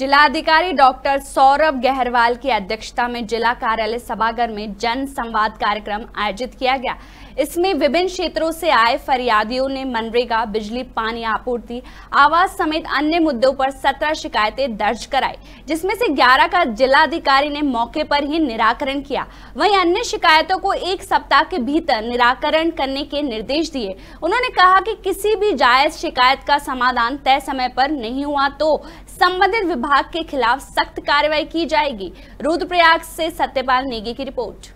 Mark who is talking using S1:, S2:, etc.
S1: जिलाधिकारी डॉक्टर सौरभ गहरवाल की अध्यक्षता में जिला कार्यालय सभागार में जन संवाद कार्यक्रम आयोजित किया गया इसमें विभिन्न क्षेत्रों से आए फरियादियों ने मनरेगा बिजली पानी आपूर्ति आवास समेत अन्य मुद्दों पर सत्रह शिकायतें दर्ज कराई जिसमें से 11 का जिलाधिकारी ने मौके पर ही निराकरण किया वहीं अन्य शिकायतों को एक सप्ताह के भीतर निराकरण करने के निर्देश दिए उन्होंने कहा कि किसी भी जायज शिकायत का समाधान तय समय पर नहीं हुआ तो संबंधित विभाग के खिलाफ सख्त कार्रवाई की जाएगी रुद्रप्रयाग से सत्यपाल नेगी की रिपोर्ट